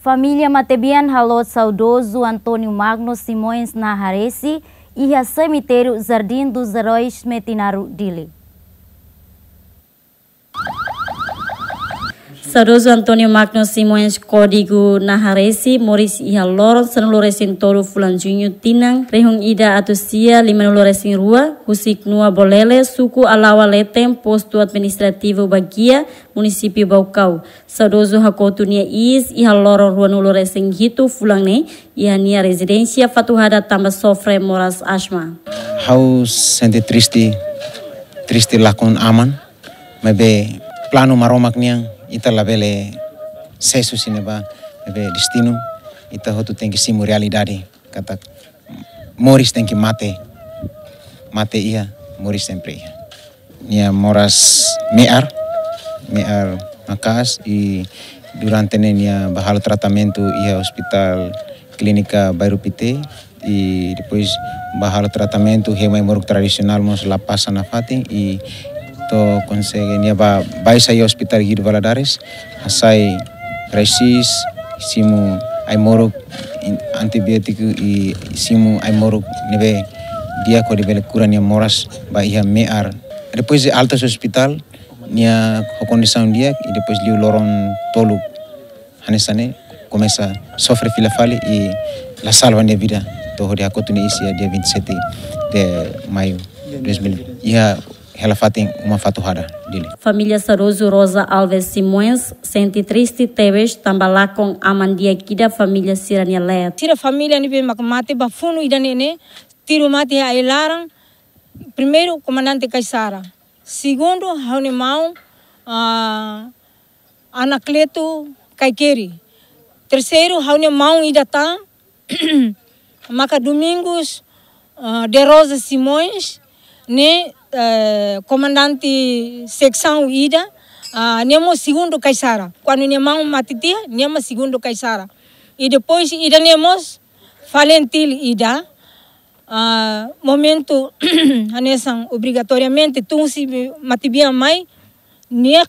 Família Matebian Halot saudoso Antônio Magno Simões Naharesi e a cemitério Jardim dos Heróis Metinaru Dili. Saudoso Antonio Magno Simões Código Naharesi Moris iha loron senuloresin Toru fulan junyu tinang rehung ida atusia limanuloresin rua husik nua bolele suku alawa letem postu administrativo bagia município Saudoso Sadoso hakotunia is iha loron rua nuloresin hitu fulang ne iha nia fatuhada tamba sofre moras asma. How senti tristi Tristi lakon aman, mebe plano maromak niang ita labele sesu sineba bebe destino ita hotu tengki simu realidade kata moris tengki mate mate iya moris sempre iya nia moras mear mear makas i. durante nia bahalo tratamento iya hospital baru pite i. depois bahalo tratamento hewan moruk tradisional mos lapasan afating i to consegue nia ya, ba vais aí hospital Guido Valadares asai resis simu aimoruk antibiotiku i simu aimoruk nebe dia ko debele cura moras ba ia mear depois de altas hospital nia condição dia e depois liu loron toluk hanesane komesa sofre filafale i la salva nia vida to hodi akotu nia isia dia 27 de maio 2000 ia relafatem uma faturada dele. Família Saroso Rosa Alves Simões sente triste teves tambalá com a mandia da família Sirania Leia. Tira família nipe makamate bafuno né? tira o mate a elaran, primeiro comandante Caixara, segundo Raunimão uh, Anacleto Caiqueri, terceiro Raunimão tá. Idatã, Maca Domingos uh, de Rosa Simões, né? Eh, comandante secção Ida, uh, Nemo segundo Caixara. Quando Nemão Matitia, Nemo segundo Caixara. E depois Ida Nemos, Falentil Ida. Ah, momento momento, anessam obrigatoriamente, se matibia mai, nem uh,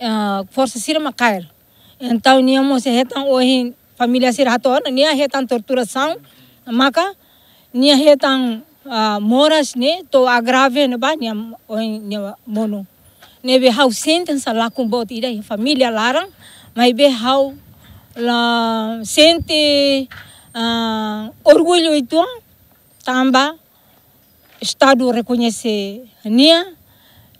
ah, força ser cair. Então, Nemos retam hoje família sirhator, nie retam torturação, maca, nem retam ah, moras ne to agrave ne ba nya nya mono ne be hau sentence la kum bot ida família larang mai be hau la sente uh, ah, orgulho e tamba estado reconhece nia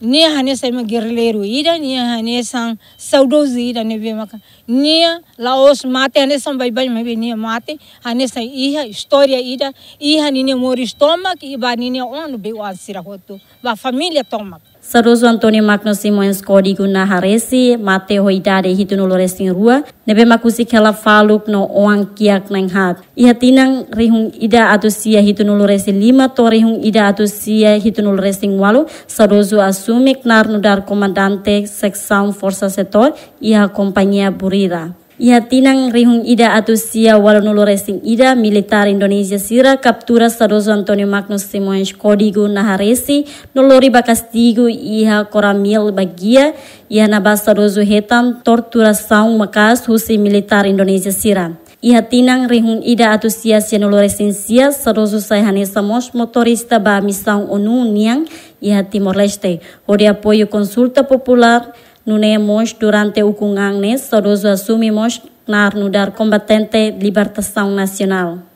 nia hanesa ima gerleru ida nia hanesa saudozi ida nebe maka nia laos mate hanesa bai bai mebe nia mate hanesa iha história ida iha nini mori stomach iba nini onu be wan sira hotu ba família tomak saroswantone Magnus moens kodi na haresi Mateo hoidade hituno loresin rua nebe makusi kela faluk no oang kiak nang hat iha tinang rihung ida atusia sia lima to rihung ida atusia sia walu Saroso asumik narnudar komandante seksang forsa setor iha kompanyia burira Ya, tinang rihung ida atusia walonulu racing ida militar Indonesia sira kaptura sadoso Antonio Magnus Kodigo código naharesi nolori bakastigo iha koramil bagia iha nabas sadoso hetam saung makas husi militar Indonesia sira. Iha tinang rihung ida atusia sianulu racing sia sadoso saihanesa samos motorista ba missão ONU niang iha Timor Leste, o apoyo konsulta popular Nunemos durante o Kungang né? Soroso assumimos na dar combatente libertação nacional.